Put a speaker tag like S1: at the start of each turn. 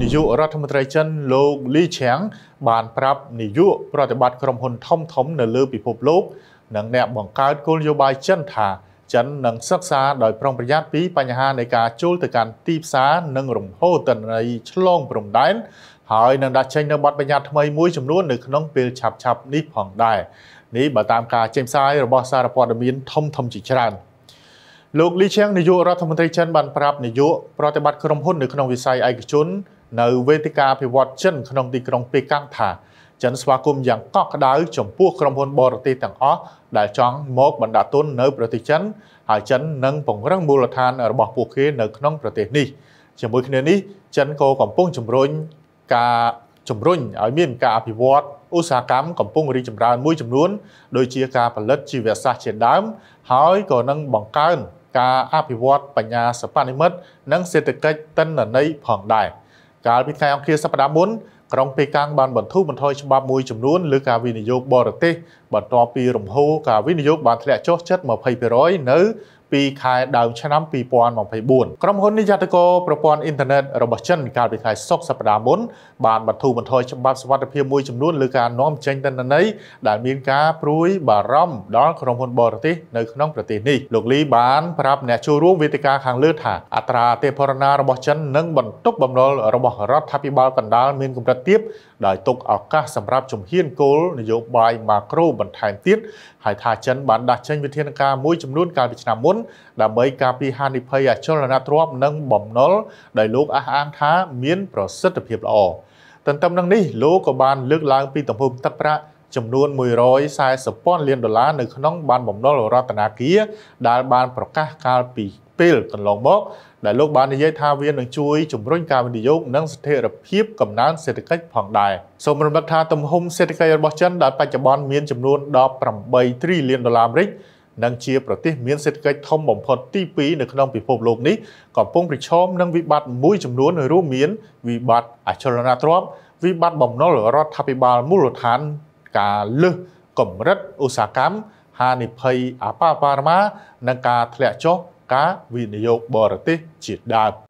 S1: នាយករដ្ឋមន្ត្រីចិនលោកលីឆាង បានប្រាប់នាយកប្រតិបត្តិក្រុមហ៊ុនធំធំ នៅលើ ពិភពលោកនិងអ្នកបង្កើតគោលនយោបាយចិន ថាចិននឹងសិក្សាដោយប្រុងប្រយ័ត្នពីបញ្ហានៃការចូលទៅកាន់ទីផ្សារនិងរំហោទិន្នន័យឆ្លងព្រំដែនហើយនឹងដាក់ចេញនូវបទបញ្ញត្តិថ្មីមួយចំនួននៅក្នុងពេលឆាប់ៗនេះផងដែរនេះបើតាមការចេញផ្សាយរបស់សារព័ត៌មាន ធំធំជាច្រើនលោកលីឆាងនាយករដ្ឋមន្ត្រីចិនបានប្រាប់នាយកប្រតិបត្តិក្រុមហ៊ុននៅក្នុងវិស័យឯកជននៅវេទិកាពិវត្តចិនក្នុងទីក្រុងប៉េកាំងថាចិនស្វាគមន៍យ៉ាងកក់ក្ដៅចំពោះក្រុមហ៊ុនបរទេសទាំងអស់ដែលចង់មកបណ្ដាក់ទុននៅប្រទេសចិនហើយចិននឹងពង្រឹងមូលដ្ឋាន របស់ពួកគេនៅក្នុងប្រទេសនេះជាមួយគ្នានេះចិនក៏កំពុងជំរុញការជំរុញឲ្យមានការអភិវឌ្ឍឧស្សាហកម្មកំពុងរីកចម្រើនមួយចំនួនដូចជាការផលិតជីវសាស្ត្រជាដើម ហើយក៏នឹងបង្កើនការអភិវឌ្ឍបញ្ញាសិប្បនិម្មិតនិងសេដ្ឋកិច្ចតិន្នន័យផងដែរ។កាលពីថ្ងៃអង្គារសប្តាហ៍មុនក្រុងប៉េកាំងបានបន្ធូរបន្ថយច្បាប់មួយចំនួនលើការវិនិយោគបរទេសបន្ទាប់ពីរំហូរការវិនិយោគបានធ្លាក់ចុះជិត20%នៅ2ខែដើមឆ្នាំ2024ក្រុមហ៊ុននិយត្តកោប្រព័ន្ធអ៊ីនធឺណិតរបស់ចិនកាលពីថ្ងៃសុក្រសប្តាហ៍មុនបានបន្ធូរបន្ថយច្បាប់សុវត្ថិភាពមួយចំនួនលើការនាំចេញទិន្នន័យដែលមានការព្រួយបារម្ភដល់ក្រុមហ៊ុនបរទេសនៅក្នុងប្រទេសនេះលោកលីបានប្រាប់អ្នកចូលរួមវេទិកាខាងលើថាអត្រាអតិផរណារបស់ចិននិងបន្ទុកបំណុលរបស់រដ្ឋាភិបាលកណ្ដាលមានកម្រិតទាបដោយទុកឱកាសសម្រាប់ជំហានគោលនយោបាយម៉ាក្រូបន្ថែមទៀតហើយថាចិនបានដាស់ចេញវិធានការមួយចំនួនកាលពីឆ្នាំមុនដើម្បីការពារហានិភ័យអចលនទ្រព្យនិងបំណុលដែលលោកអះអាងថាមានប្រសិទ្ធភាពល្អទន្ទឹមនឹងនេះលោកក៏បានលើកឡើងពីទំហំទឹកប្រាក់ចំនួន140ពាន់លានដុល្លារនៅក្នុងបានបំណុលរតនាគារដែលបានប្រកាសកាលពីពេលកន្លងមកដែលលោកបាននិយាយថាវានឹងជួយជំរុញការវិនិយោគនិងស្ថិរភាពកំណើនសេដ្ឋកិច្ចផងដែរសូមរំលឹកថាទំហំសេដ្ឋកិច្ចរបស់ចិនដែលបច្ចុប្បន្នមានចំនួន18ត្រីលានដុល្លារអាមេរិកនិងជាប្រទេសមានសេដ្ឋកិច្ចធំបំផុតទី2នៅក្នុងពិភពលោកនេះកំពុងប្រឈមនឹងវិបត្តិមួយចំនួនរួមមានវិបត្តិអចលនទ្រព្យវិបត្តិបំណុលរដ្ឋាភិបាលមូលដ្ឋានការលើសកម្រិតឧស្សាហកម្មហានិភ័យអបអបារមានិងការធ្លាក់ចុះការវិនិយោគបរទេសជាដើម។